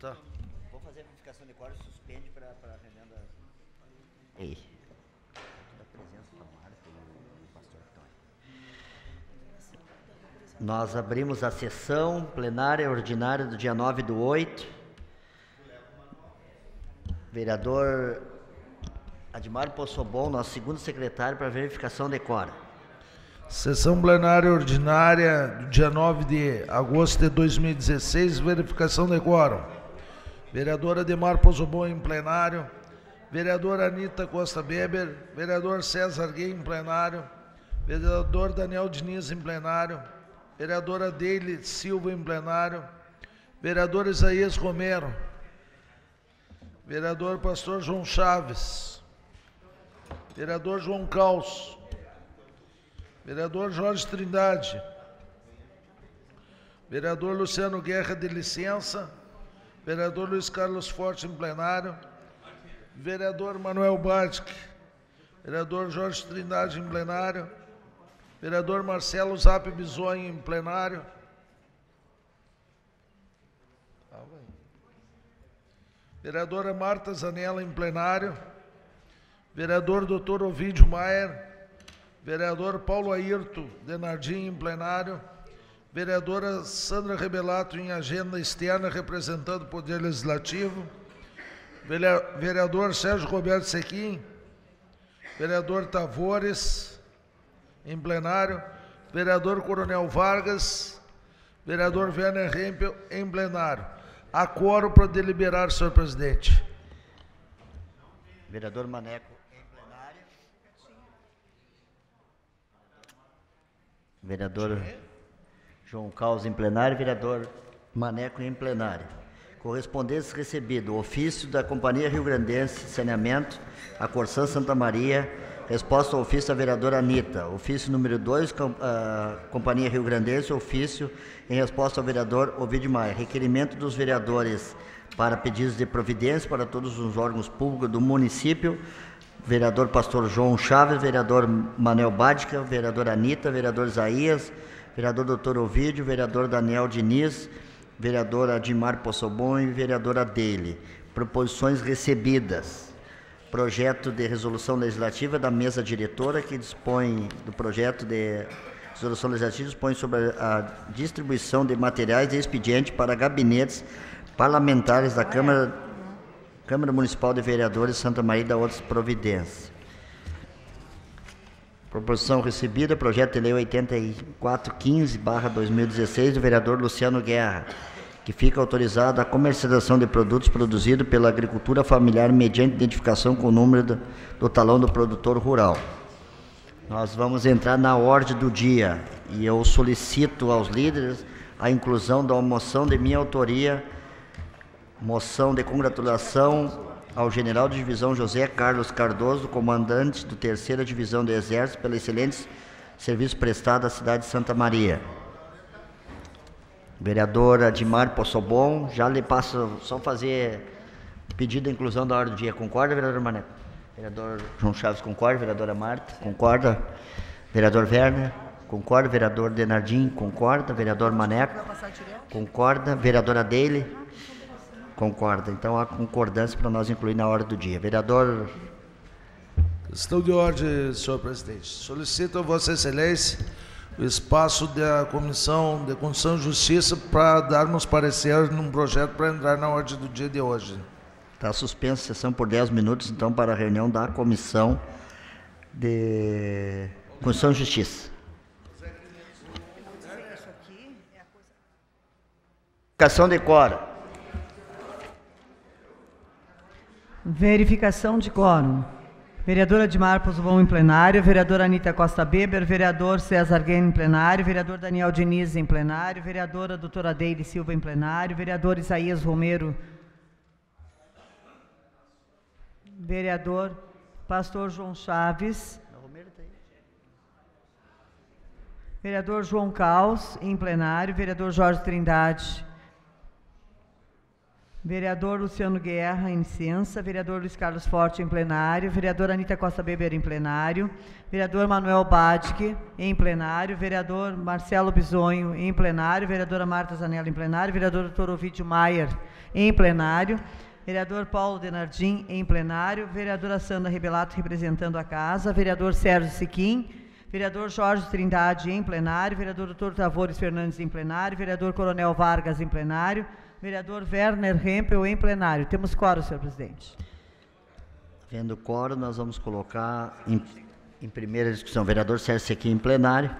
tá? Vou fazer a verificação de e suspende para a reunião das... Ei. Da presença do Marco e do é pastor Tony. Tá Nós abrimos a sessão plenária ordinária do dia 9 do 8. Vereador Admar Possobon, nosso segundo secretário, para verificação de cora. Sessão plenária ordinária, do dia 9 de agosto de 2016, verificação de quórum vereadora Ademar Pozobon em plenário, vereadora Anitta Costa Beber, vereador César Gay em plenário, vereador Daniel Diniz em plenário, vereadora Deile Silva em plenário, vereador Isaías Romero, vereador Pastor João Chaves, vereador João Caos, vereador Jorge Trindade, vereador Luciano Guerra de licença, Vereador Luiz Carlos Forte em plenário. Vereador Manuel Bartk. Vereador Jorge Trindade em plenário. Vereador Marcelo Zap Bisonho em plenário. Vereadora Marta Zanella em plenário. Vereador Dr. Ovidio Maier. Vereador Paulo Ayrton Denardim em plenário. Vereadora Sandra Rebelato em agenda externa representando o Poder Legislativo. Vereador Sérgio Roberto Sequim. Vereador Tavores em plenário. Vereador Coronel Vargas. Vereador Werner Rempel em plenário. Acordo para deliberar, senhor presidente. Vereador Maneco em plenário. Vereador. João Carlos em plenário, vereador Maneco em plenário. Correspondência recebida, Ofício da Companhia Rio Grandense de Saneamento, a Corsã Santa Maria. Resposta ao ofício da vereadora Anitta. Ofício número 2, ah, Companhia Rio Grandense. Ofício em resposta ao vereador Ovidio Maia. Requerimento dos vereadores para pedidos de providência para todos os órgãos públicos do município vereador Pastor João Chaves, vereador Manel Bádica, vereadora Anitta, vereador Isaías, vereador doutor Ovidio, vereador Daniel Diniz, vereadora Admar Possobon e vereadora dele. Proposições recebidas. Projeto de resolução legislativa da mesa diretora que dispõe do projeto de resolução legislativa dispõe sobre a distribuição de materiais e expediente para gabinetes parlamentares da Câmara, Câmara Municipal de Vereadores Santa Maria da Outras Providências. Proposição recebida, projeto de lei 8415-2016 do vereador Luciano Guerra, que fica autorizada a comercialização de produtos produzidos pela agricultura familiar mediante identificação com o número do, do talão do produtor rural. Nós vamos entrar na ordem do dia e eu solicito aos líderes a inclusão da moção de minha autoria, moção de congratulação ao general de divisão José Carlos Cardoso, comandante do 3 Divisão do Exército, pelo excelente serviço prestado à cidade de Santa Maria. Vereadora Admar Possobon, já lhe passo só fazer pedido de inclusão da hora do dia. Concorda, vereador Mané? Vereador João Chaves concorda, vereadora Marta concorda, vereador Werner concorda, vereador Denardim concorda, vereador Maneco concorda, vereadora Dele Concorda. Então, a concordância para nós incluir na hora do dia. Vereador. Questão de ordem, senhor presidente. Solicito a Vossa Excelência o espaço da Comissão de Constituição e Justiça para darmos parecer num projeto para entrar na ordem do dia de hoje. Está suspensa a sessão por 10 minutos, então, para a reunião da Comissão de Constituição e Justiça. de decora. Verificação de quórum. Vereadora Marcos Pozovão em plenário, vereadora Anita Costa Beber, vereador César Guerra em plenário, vereador Daniel Diniz em plenário, vereadora doutora Deide Silva em plenário, vereador Isaías Romero, vereador pastor João Chaves, vereador João Caos em plenário, vereador Jorge Trindade Vereador Luciano Guerra, em licença. Vereador Luiz Carlos Forte, em plenário. Vereador Anitta Costa Beber, em plenário. Vereador Manuel Badke em plenário. Vereador Marcelo Bisonho, em plenário. Vereadora Marta Zanella, em plenário. Vereador Dr. Ovidio Maier, em plenário. Vereador Paulo Denardim, em plenário. Vereadora Sandra Rebelato, representando a casa. Vereador Sérgio Siquim, Vereador Jorge Trindade, em plenário. Vereador Dr. Tavores Fernandes, em plenário. Vereador Coronel Vargas, em plenário. Vereador Werner Rempel, em plenário. Temos quórum, senhor presidente. Havendo quórum, nós vamos colocar em, em primeira discussão. Vereador Sérgio aqui em plenário.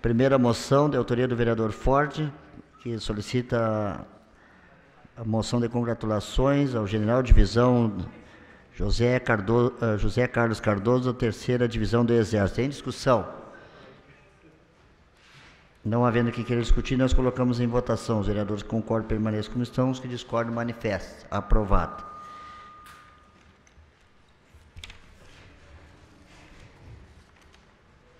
Primeira moção de autoria do vereador Ford, que solicita a moção de congratulações ao general divisão José, eh, José Carlos Cardoso, da terceira divisão do Exército. Em discussão. Não havendo o que queira discutir, nós colocamos em votação. Os vereadores que concordam permaneçam como estão, os que discordam manifestam. Aprovado.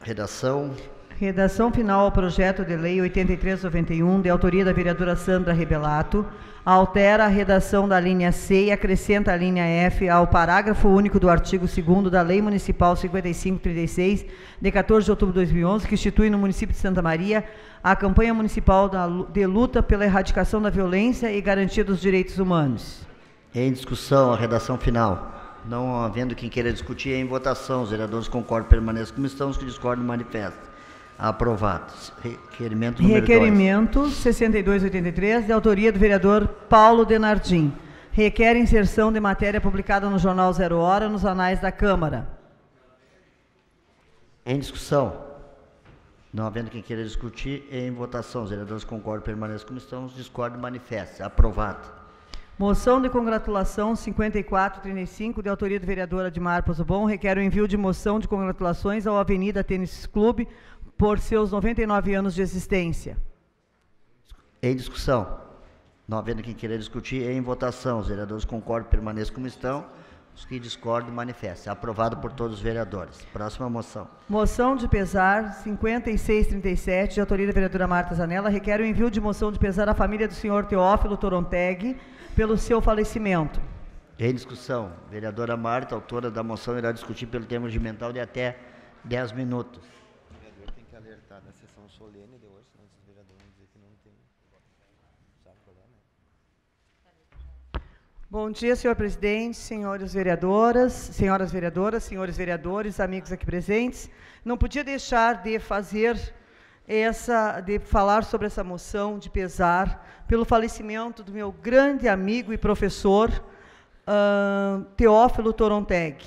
Redação. Redação final ao projeto de lei 8391, de autoria da vereadora Sandra Rebelato, altera a redação da linha C e acrescenta a linha F ao parágrafo único do artigo 2 da Lei Municipal 5536, de 14 de outubro de 2011, que institui no município de Santa Maria a campanha municipal de luta pela erradicação da violência e garantia dos direitos humanos. Em discussão, a redação final. Não havendo quem queira discutir, é em votação. Os vereadores concordam, permaneçam como estão, os que discordam, manifestam. Aprovado. Requerimento número Requerimento 6283, de autoria do vereador Paulo Denardim. Requer inserção de matéria publicada no Jornal Zero Hora nos anais da Câmara. Em discussão. Não havendo quem queira discutir, em votação. Os vereadores concordam, permaneçam como estão. Os discordam, manifestam. Aprovado. Moção de congratulação 5435, de autoria do vereador Admar Pozo requer o envio de moção de congratulações ao Avenida Tênis Clube por seus 99 anos de existência? Em discussão. Não havendo quem queira discutir, em votação. Os vereadores concordam, permaneçam como estão. Os que discordam, manifestem. Aprovado por todos os vereadores. Próxima moção. Moção de pesar 5637, de autoria da vereadora Marta Zanella, requer o envio de moção de pesar à família do senhor Teófilo Toronteg pelo seu falecimento. Em discussão. Vereadora Marta, autora da moção, irá discutir pelo de regimental de até 10 minutos. Bom dia, senhor presidente, senhores vereadoras, senhoras vereadoras, senhores vereadores, amigos aqui presentes. Não podia deixar de fazer essa, de falar sobre essa moção de pesar pelo falecimento do meu grande amigo e professor uh, Teófilo Toronteg,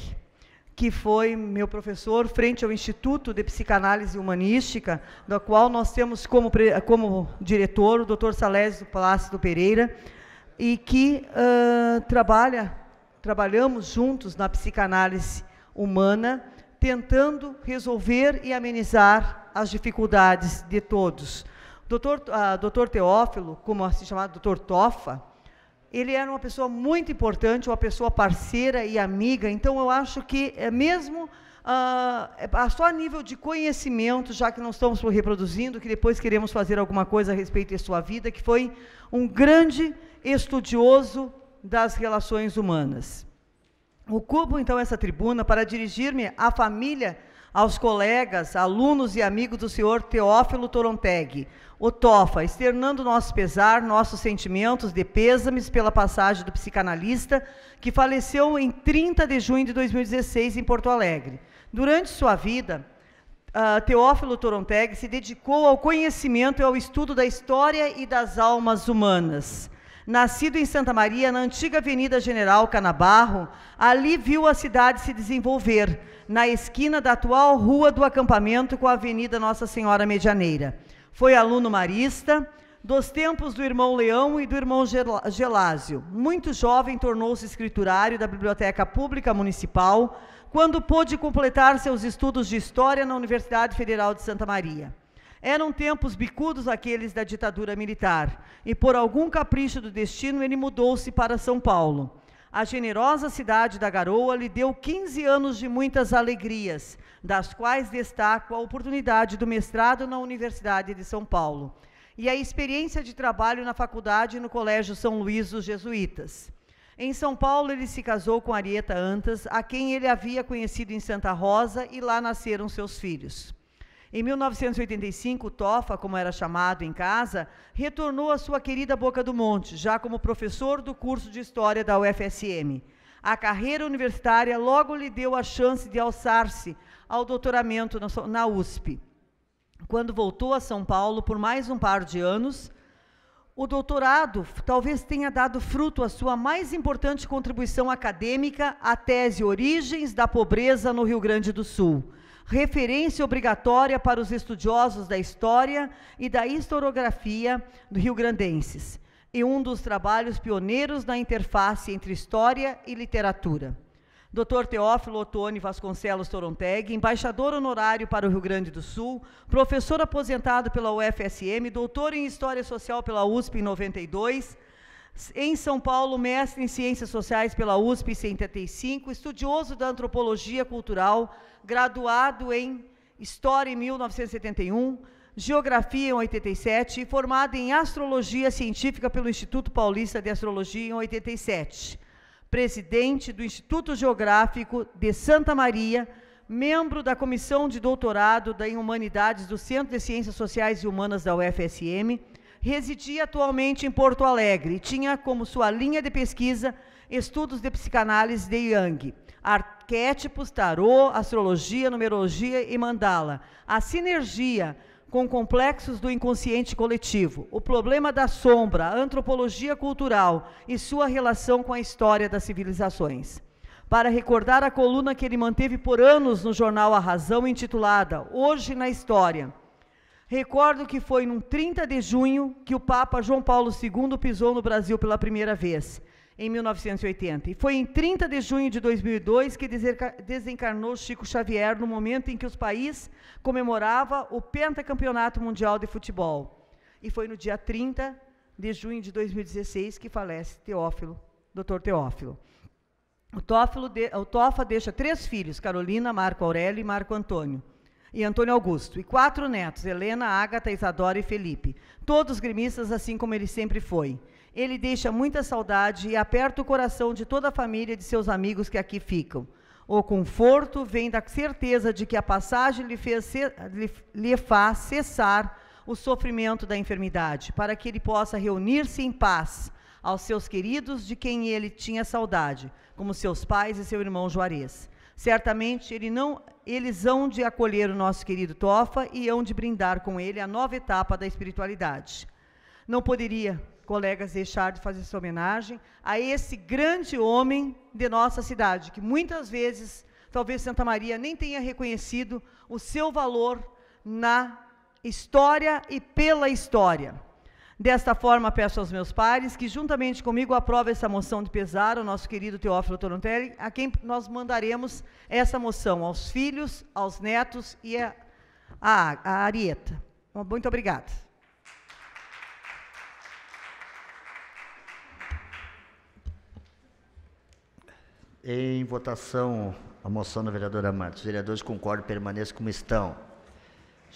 que foi meu professor frente ao Instituto de Psicanálise Humanística, da qual nós temos como, como diretor o Dr. Salésio Plácido Pereira, e que uh, trabalha, trabalhamos juntos na psicanálise humana, tentando resolver e amenizar as dificuldades de todos. Doutor, uh, doutor Teófilo, como se chama doutor Tofa, ele era uma pessoa muito importante, uma pessoa parceira e amiga, então eu acho que é mesmo uh, só a nível de conhecimento, já que não estamos reproduzindo, que depois queremos fazer alguma coisa a respeito de sua vida, que foi um grande estudioso das relações humanas. Ocupo então essa tribuna para dirigir-me à família, aos colegas, alunos e amigos do senhor Teófilo Toronteg, o Tofa, externando nosso pesar, nossos sentimentos de pêsames pela passagem do psicanalista, que faleceu em 30 de junho de 2016 em Porto Alegre. Durante sua vida, Uh, Teófilo Toronteg se dedicou ao conhecimento e ao estudo da história e das almas humanas. Nascido em Santa Maria, na antiga Avenida General Canabarro, ali viu a cidade se desenvolver, na esquina da atual Rua do Acampamento com a Avenida Nossa Senhora Medianeira. Foi aluno marista, dos tempos do irmão Leão e do irmão Gelásio. Muito jovem, tornou-se escriturário da Biblioteca Pública Municipal, quando pôde completar seus estudos de História na Universidade Federal de Santa Maria. Eram tempos bicudos aqueles da ditadura militar, e por algum capricho do destino ele mudou-se para São Paulo. A generosa cidade da Garoa lhe deu 15 anos de muitas alegrias, das quais destaco a oportunidade do mestrado na Universidade de São Paulo e a experiência de trabalho na faculdade e no Colégio São Luís dos Jesuítas. Em São Paulo, ele se casou com Arieta Antas, a quem ele havia conhecido em Santa Rosa, e lá nasceram seus filhos. Em 1985, Tofa, como era chamado em casa, retornou à sua querida Boca do Monte, já como professor do curso de História da UFSM. A carreira universitária logo lhe deu a chance de alçar-se ao doutoramento na USP. Quando voltou a São Paulo por mais um par de anos, o doutorado talvez tenha dado fruto à sua mais importante contribuição acadêmica a tese Origens da Pobreza no Rio Grande do Sul referência obrigatória para os estudiosos da história e da historiografia do Rio Grandenses, e um dos trabalhos pioneiros na interface entre história e literatura. Dr. Teófilo Ottoni Vasconcelos Toronteg, embaixador honorário para o Rio Grande do Sul, professor aposentado pela UFSM, doutor em História Social pela USP em 92, em São Paulo, mestre em Ciências Sociais pela USP em 75, estudioso da antropologia cultural, graduado em História em 1971, Geografia em 87 e formado em Astrologia Científica pelo Instituto Paulista de Astrologia em 87. Presidente do Instituto Geográfico de Santa Maria, membro da Comissão de Doutorado em Humanidades do Centro de Ciências Sociais e Humanas da UFSM residia atualmente em Porto Alegre e tinha como sua linha de pesquisa estudos de psicanálise de Yang, arquétipos, tarô, astrologia, numerologia e mandala, a sinergia com complexos do inconsciente coletivo, o problema da sombra, a antropologia cultural e sua relação com a história das civilizações. Para recordar a coluna que ele manteve por anos no jornal A Razão, intitulada Hoje na História Recordo que foi no 30 de junho que o Papa João Paulo II pisou no Brasil pela primeira vez, em 1980. E foi em 30 de junho de 2002 que desencarnou Chico Xavier no momento em que os países comemorava o pentacampeonato mundial de futebol. E foi no dia 30 de junho de 2016 que falece Teófilo, Dr. Teófilo. O, de, o Tofa deixa três filhos, Carolina, Marco Aurélio e Marco Antônio e Antônio Augusto, e quatro netos, Helena, Ágata, Isadora e Felipe, todos gremistas assim como ele sempre foi. Ele deixa muita saudade e aperta o coração de toda a família e de seus amigos que aqui ficam. O conforto vem da certeza de que a passagem lhe, fez, lhe, faz cessar o sofrimento da enfermidade, para que ele possa reunir-se em paz aos seus queridos de quem ele tinha saudade, como seus pais e seu irmão Juarez. Certamente ele não eles hão de acolher o nosso querido Tofa e hão de brindar com ele a nova etapa da espiritualidade. Não poderia, colegas, deixar de fazer essa homenagem a esse grande homem de nossa cidade, que muitas vezes, talvez Santa Maria nem tenha reconhecido o seu valor na história e pela história. Desta forma, peço aos meus pares que, juntamente comigo, aprovem essa moção de pesar ao nosso querido Teófilo Torontelli, a quem nós mandaremos essa moção, aos filhos, aos netos e à a, a, a Arieta. Muito obrigada. Em votação, a moção da vereadora Matos. Os vereadores concordam e permaneçam como estão.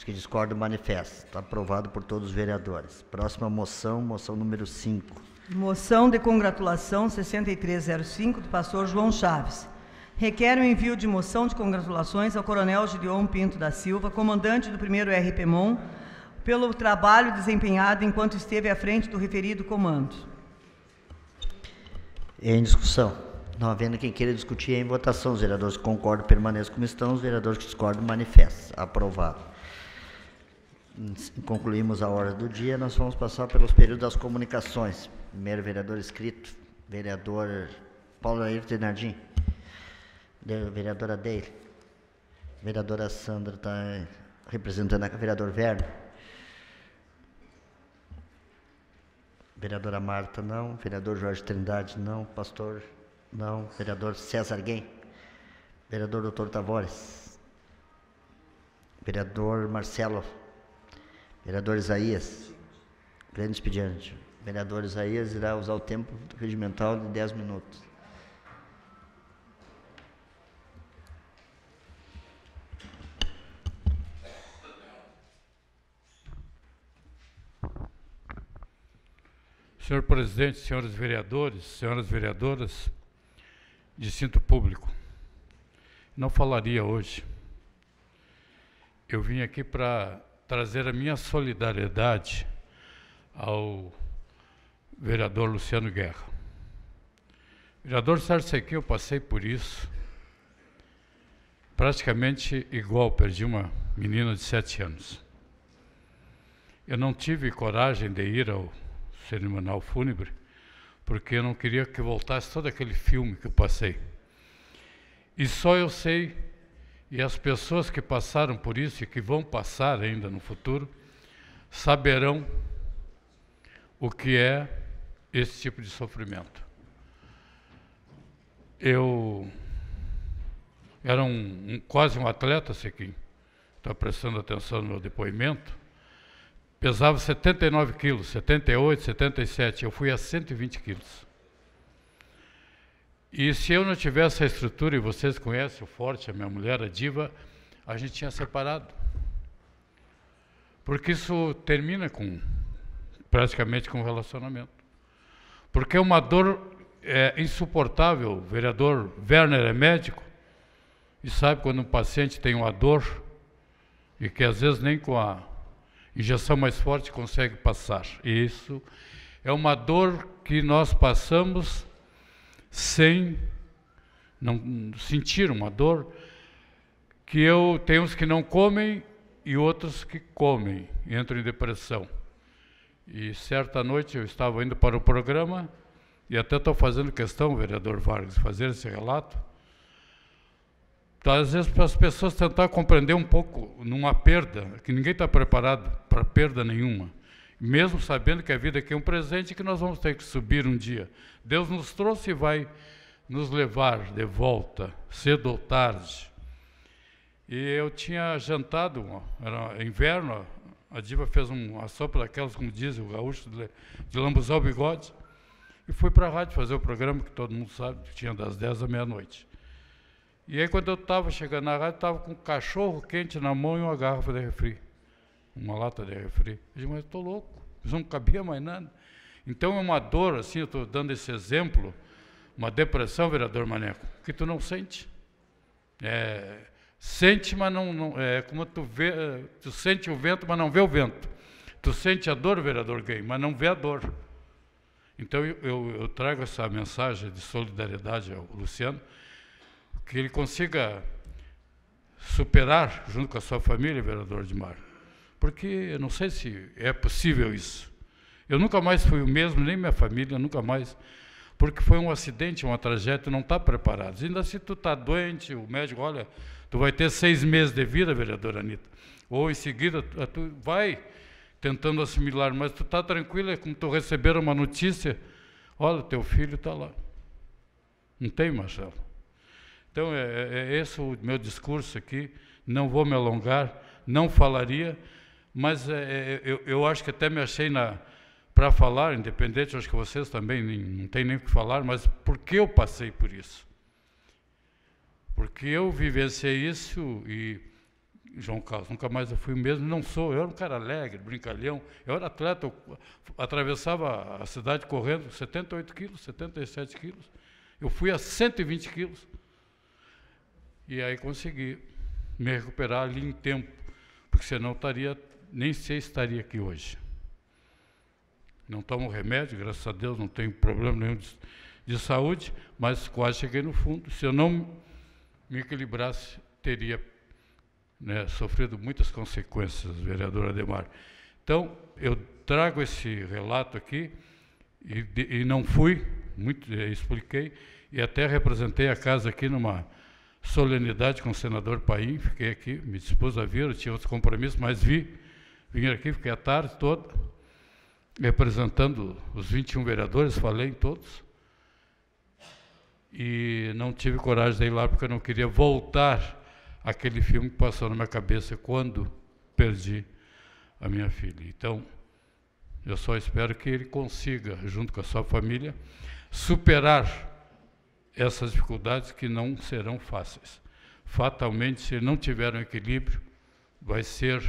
Os que discordam, manifestam. Está aprovado por todos os vereadores. Próxima moção, moção número 5. Moção de congratulação 6305 do pastor João Chaves. Requer o envio de moção de congratulações ao Coronel Gideon Pinto da Silva, comandante do 1 RPMON, pelo trabalho desempenhado enquanto esteve à frente do referido comando. Em discussão. Não havendo quem queira discutir, é em votação. Os vereadores que concordam permaneçam como estão, os vereadores que discordam manifestam. Aprovado concluímos a hora do dia, nós vamos passar pelos períodos das comunicações. Primeiro, vereador escrito, vereador Paulo Ayrton Nardim, vereadora Deire, vereadora Sandra está representando a vereador Verno, vereadora Marta não, vereador Jorge Trindade não, pastor não, vereador César Guém, vereador doutor Tavares, vereador Marcelo Vereador Isaías, grande expediente. vereador Isaías irá usar o tempo regimental de 10 minutos. Senhor presidente, senhores vereadores, senhoras vereadoras, distinto público, não falaria hoje. Eu vim aqui para trazer a minha solidariedade ao vereador Luciano Guerra. Vereador Sérgio Sequim, eu passei por isso praticamente igual, perdi uma menina de sete anos. Eu não tive coragem de ir ao cerimonial fúnebre, porque eu não queria que voltasse todo aquele filme que eu passei. E só eu sei e as pessoas que passaram por isso e que vão passar ainda no futuro saberão o que é esse tipo de sofrimento. Eu era um, um quase um atleta, Sequim, está prestando atenção no meu depoimento. Pesava 79 quilos, 78, 77. Eu fui a 120 quilos. E se eu não tivesse essa estrutura, e vocês conhecem o Forte, a minha mulher, a diva, a gente tinha separado. Porque isso termina com praticamente com o relacionamento. Porque é uma dor é, insuportável. O vereador Werner é médico e sabe quando um paciente tem uma dor e que às vezes nem com a injeção mais forte consegue passar. E isso é uma dor que nós passamos sem não sentir uma dor, que eu tenho uns que não comem e outros que comem, entram em depressão. E certa noite eu estava indo para o programa, e até estou fazendo questão, vereador Vargas, fazer esse relato, às vezes para as pessoas tentar compreender um pouco numa perda, que ninguém está preparado para perda nenhuma mesmo sabendo que a vida aqui é um presente que nós vamos ter que subir um dia. Deus nos trouxe e vai nos levar de volta, cedo ou tarde. E eu tinha jantado, era inverno, a diva fez um, uma sopa daquelas, como diz o gaúcho, de, lambuzar o bigode, e fui para a rádio fazer o programa, que todo mundo sabe, que tinha das 10 à meia-noite. E aí, quando eu estava chegando na rádio, estava com um cachorro quente na mão e uma garrafa de refri uma lata de refri. Eu disse, mas estou louco, não cabia mais nada. Então é uma dor, assim, eu estou dando esse exemplo, uma depressão, vereador Maneco, que tu não sente. É, sente, mas não, não, é como tu vê, é, tu sente o vento, mas não vê o vento. Tu sente a dor, vereador Gay, mas não vê a dor. Então eu, eu, eu trago essa mensagem de solidariedade ao Luciano, que ele consiga superar, junto com a sua família, vereador de Mar, porque eu não sei se é possível isso. Eu nunca mais fui o mesmo, nem minha família, nunca mais. Porque foi um acidente, uma tragédia, não está preparado. Ainda se tu está doente, o médico, olha, tu vai ter seis meses de vida, vereadora Anitta. Ou em seguida, tu, vai tentando assimilar, mas tu está tranquila, é como tu receber uma notícia, olha, teu filho está lá. Não tem, Marcelo. Então, é, é, é esse o meu discurso aqui. Não vou me alongar, não falaria, mas é, é, é, eu, eu acho que até me achei na para falar, independente, acho que vocês também nem, não tem nem o que falar, mas porque eu passei por isso? Porque eu vivenciei isso e João Carlos, nunca mais eu fui o mesmo, não sou, eu era um cara alegre, brincalhão, eu era atleta, eu atravessava a cidade correndo 78 quilos, 77 quilos, eu fui a 120 quilos, e aí consegui me recuperar ali em tempo, porque senão estaria nem sei estaria aqui hoje. Não tomo remédio, graças a Deus, não tenho problema nenhum de, de saúde, mas quase cheguei no fundo. Se eu não me equilibrasse, teria né, sofrido muitas consequências, vereadora Ademar. Então, eu trago esse relato aqui e, de, e não fui, muito, eh, expliquei, e até representei a casa aqui numa solenidade com o senador Paim, fiquei aqui, me dispus a vir, eu tinha outros compromissos, mas vi Vim aqui, fiquei a tarde toda, representando os 21 vereadores, falei em todos. E não tive coragem de ir lá porque eu não queria voltar aquele filme que passou na minha cabeça quando perdi a minha filha. Então, eu só espero que ele consiga, junto com a sua família, superar essas dificuldades que não serão fáceis. Fatalmente, se ele não tiver um equilíbrio, vai ser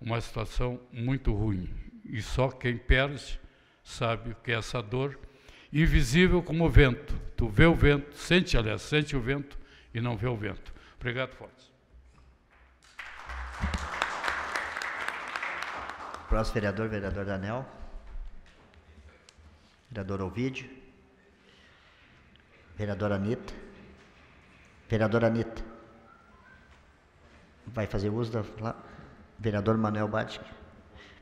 uma situação muito ruim. E só quem perde sabe o que é essa dor, invisível como o vento. Tu vê o vento, sente, aliás, sente o vento e não vê o vento. Obrigado, Fortes. Próximo vereador, vereador Daniel. Vereador Ovidio. Vereadora Anitta. Vereadora Anitta. Vai fazer uso da vereador Manuel Batic,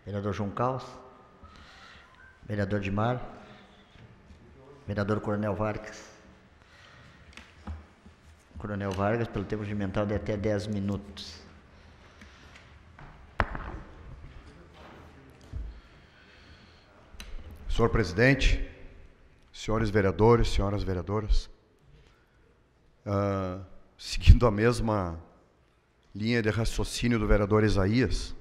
vereador João Caos, vereador Dimar, vereador Coronel Vargas. Coronel Vargas, pelo tempo regimental de é até 10 minutos. Senhor presidente, senhores vereadores, senhoras vereadoras, uh, seguindo a mesma linha de raciocínio do vereador Isaías,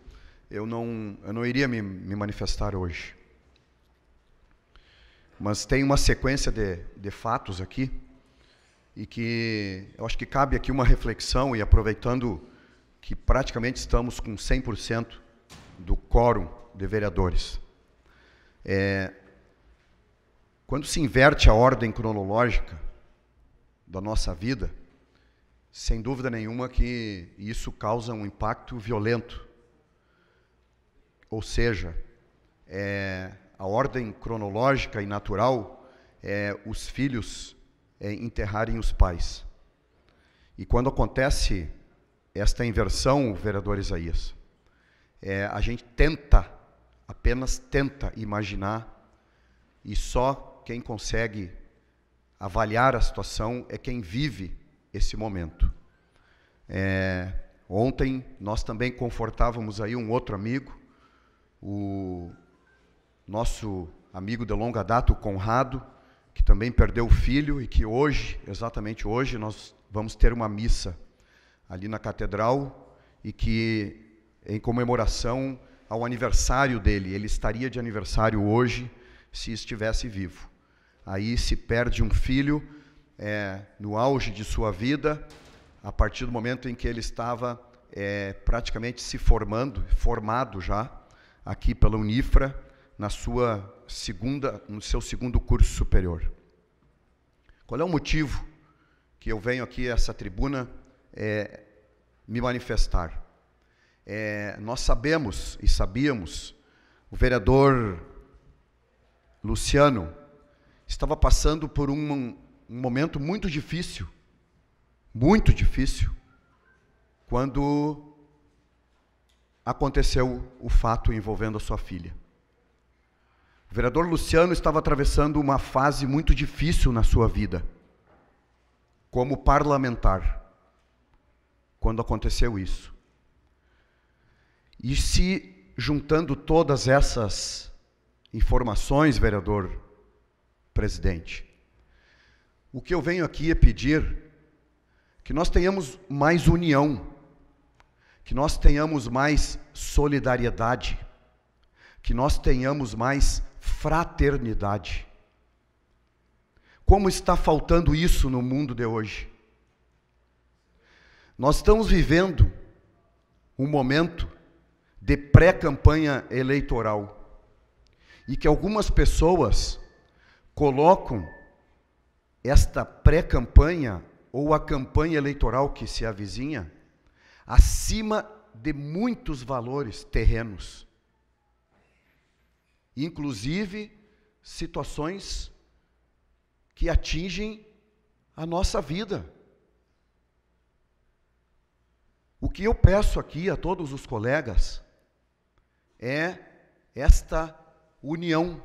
eu não, eu não iria me, me manifestar hoje. Mas tem uma sequência de, de fatos aqui, e que eu acho que cabe aqui uma reflexão, e aproveitando que praticamente estamos com 100% do quórum de vereadores. É, quando se inverte a ordem cronológica da nossa vida, sem dúvida nenhuma que isso causa um impacto violento. Ou seja, é, a ordem cronológica e natural é os filhos é, enterrarem os pais. E quando acontece esta inversão, vereador Isaías, é, a gente tenta, apenas tenta imaginar, e só quem consegue avaliar a situação é quem vive esse momento. É, ontem nós também confortávamos aí um outro amigo, o nosso amigo de longa data, o Conrado, que também perdeu o filho e que hoje, exatamente hoje, nós vamos ter uma missa ali na catedral e que em comemoração ao aniversário dele, ele estaria de aniversário hoje se estivesse vivo. Aí se perde um filho, é, no auge de sua vida, a partir do momento em que ele estava é, praticamente se formando, formado já, aqui pela Unifra, na sua segunda, no seu segundo curso superior. Qual é o motivo que eu venho aqui a essa tribuna é, me manifestar? É, nós sabemos e sabíamos, o vereador Luciano estava passando por um, um momento muito difícil, muito difícil, quando aconteceu o fato envolvendo a sua filha. O vereador Luciano estava atravessando uma fase muito difícil na sua vida, como parlamentar, quando aconteceu isso. E se juntando todas essas informações, vereador presidente, o que eu venho aqui é pedir que nós tenhamos mais união, que nós tenhamos mais solidariedade, que nós tenhamos mais fraternidade. Como está faltando isso no mundo de hoje? Nós estamos vivendo um momento de pré-campanha eleitoral e que algumas pessoas colocam esta pré-campanha ou a campanha eleitoral que se avizinha acima de muitos valores terrenos, inclusive situações que atingem a nossa vida. O que eu peço aqui a todos os colegas é esta união.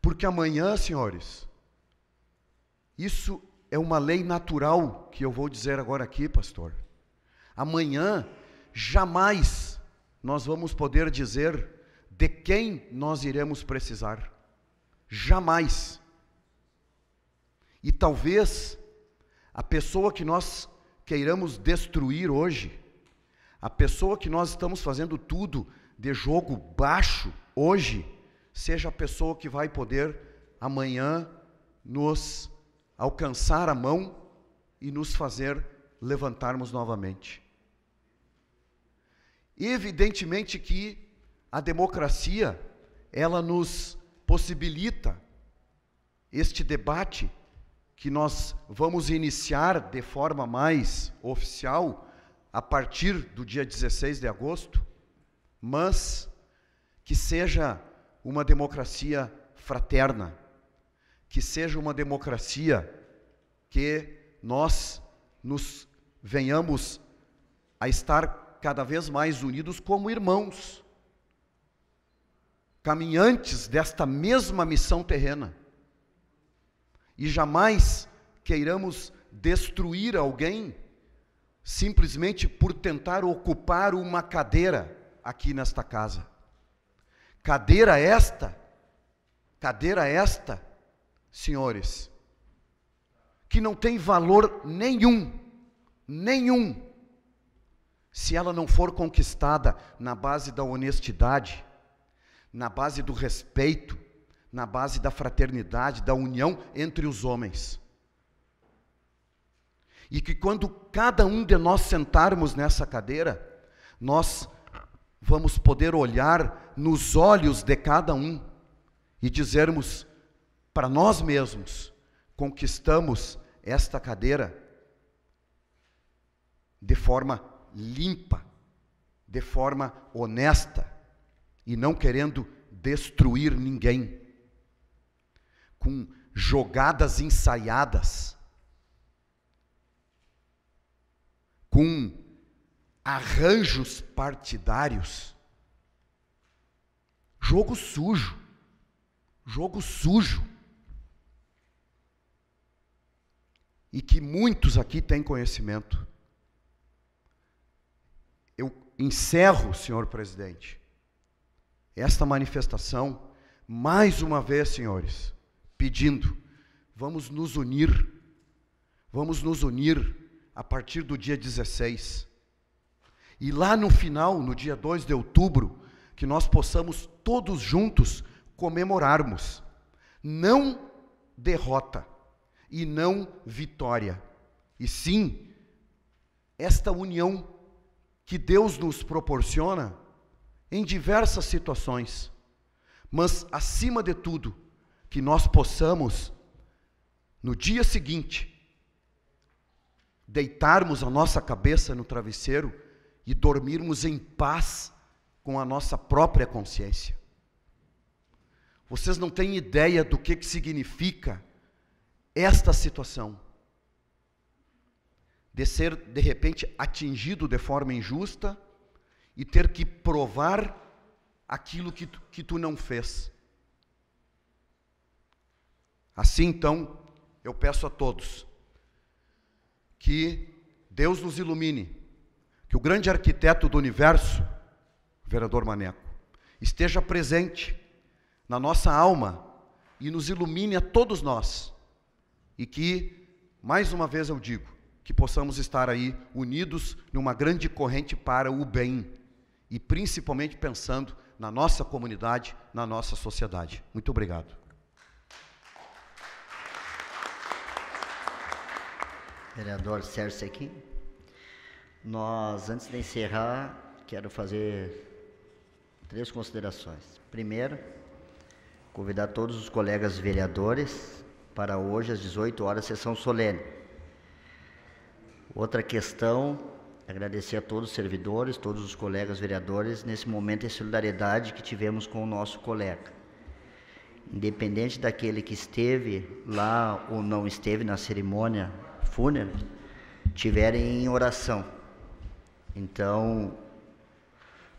Porque amanhã, senhores, isso é uma lei natural que eu vou dizer agora aqui, pastor. Amanhã, jamais nós vamos poder dizer de quem nós iremos precisar. Jamais. E talvez a pessoa que nós queiramos destruir hoje, a pessoa que nós estamos fazendo tudo de jogo baixo hoje, seja a pessoa que vai poder amanhã nos alcançar a mão e nos fazer levantarmos novamente. Evidentemente que a democracia, ela nos possibilita este debate que nós vamos iniciar de forma mais oficial a partir do dia 16 de agosto, mas que seja uma democracia fraterna, que seja uma democracia que nós nos venhamos a estar cada vez mais unidos como irmãos, caminhantes desta mesma missão terrena. E jamais queiramos destruir alguém simplesmente por tentar ocupar uma cadeira aqui nesta casa. Cadeira esta, cadeira esta senhores, que não tem valor nenhum, nenhum, se ela não for conquistada na base da honestidade, na base do respeito, na base da fraternidade, da união entre os homens. E que quando cada um de nós sentarmos nessa cadeira, nós vamos poder olhar nos olhos de cada um e dizermos: para nós mesmos conquistamos esta cadeira de forma limpa, de forma honesta e não querendo destruir ninguém, com jogadas ensaiadas, com arranjos partidários, jogo sujo, jogo sujo. e que muitos aqui têm conhecimento. Eu encerro, senhor presidente, esta manifestação, mais uma vez, senhores, pedindo, vamos nos unir, vamos nos unir a partir do dia 16. E lá no final, no dia 2 de outubro, que nós possamos todos juntos comemorarmos. Não derrota, e não vitória. E sim, esta união que Deus nos proporciona em diversas situações, mas acima de tudo, que nós possamos, no dia seguinte, deitarmos a nossa cabeça no travesseiro e dormirmos em paz com a nossa própria consciência. Vocês não têm ideia do que, que significa esta situação de ser, de repente, atingido de forma injusta e ter que provar aquilo que tu, que tu não fez. Assim, então, eu peço a todos que Deus nos ilumine, que o grande arquiteto do universo, vereador Maneco, esteja presente na nossa alma e nos ilumine a todos nós e que, mais uma vez eu digo, que possamos estar aí unidos numa grande corrente para o bem e principalmente pensando na nossa comunidade, na nossa sociedade. Muito obrigado. Vereador Sérgio Sequim, nós, antes de encerrar, quero fazer três considerações. Primeiro, convidar todos os colegas vereadores para hoje às 18 horas, sessão solene. Outra questão, agradecer a todos os servidores, todos os colegas vereadores, nesse momento de solidariedade que tivemos com o nosso colega. Independente daquele que esteve lá ou não esteve na cerimônia fúnebre, tiverem em oração. Então,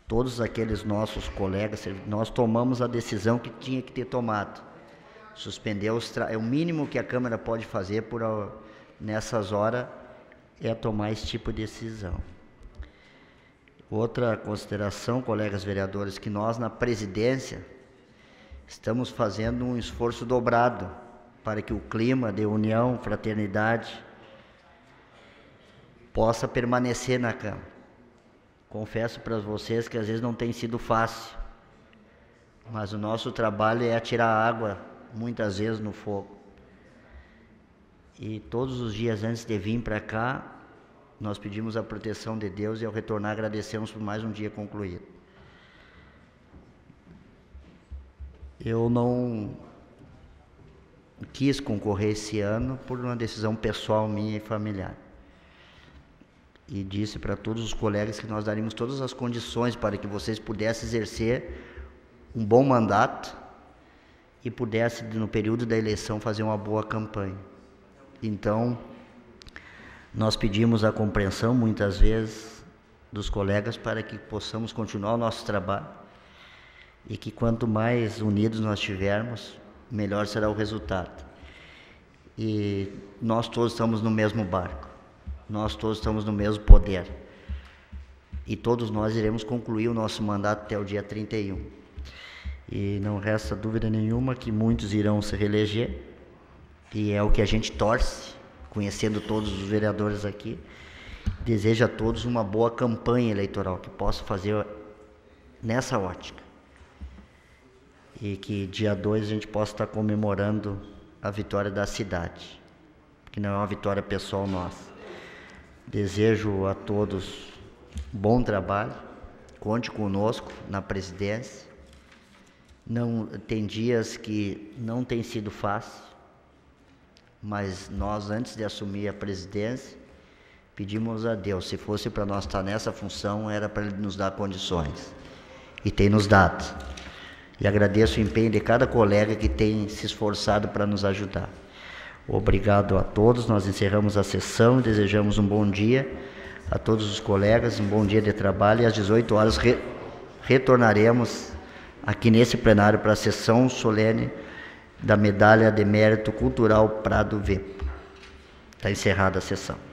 todos aqueles nossos colegas, nós tomamos a decisão que tinha que ter tomado Suspender é, é o mínimo que a Câmara pode fazer por nessas horas é tomar esse tipo de decisão. Outra consideração, colegas vereadores, que nós na presidência estamos fazendo um esforço dobrado para que o clima de união, fraternidade possa permanecer na Câmara. Confesso para vocês que às vezes não tem sido fácil, mas o nosso trabalho é atirar água muitas vezes no fogo. E todos os dias antes de vir para cá, nós pedimos a proteção de Deus e ao retornar agradecemos por mais um dia concluído. Eu não quis concorrer esse ano por uma decisão pessoal minha e familiar. E disse para todos os colegas que nós daríamos todas as condições para que vocês pudessem exercer um bom mandato e pudesse, no período da eleição, fazer uma boa campanha. Então, nós pedimos a compreensão, muitas vezes, dos colegas para que possamos continuar o nosso trabalho e que quanto mais unidos nós estivermos, melhor será o resultado. E nós todos estamos no mesmo barco, nós todos estamos no mesmo poder. E todos nós iremos concluir o nosso mandato até o dia 31. E não resta dúvida nenhuma que muitos irão se reeleger, e é o que a gente torce, conhecendo todos os vereadores aqui. Desejo a todos uma boa campanha eleitoral, que possa fazer nessa ótica. E que dia 2 a gente possa estar comemorando a vitória da cidade, que não é uma vitória pessoal nossa. Desejo a todos bom trabalho, conte conosco na presidência não tem dias que não tem sido fácil, mas nós antes de assumir a presidência, pedimos a Deus, se fosse para nós estar tá nessa função, era para ele nos dar condições. E tem nos dado. E agradeço o empenho de cada colega que tem se esforçado para nos ajudar. Obrigado a todos. Nós encerramos a sessão. Desejamos um bom dia a todos os colegas, um bom dia de trabalho. E às 18 horas re retornaremos aqui nesse plenário para a sessão solene da Medalha de Mérito Cultural Prado Vepo. Está encerrada a sessão.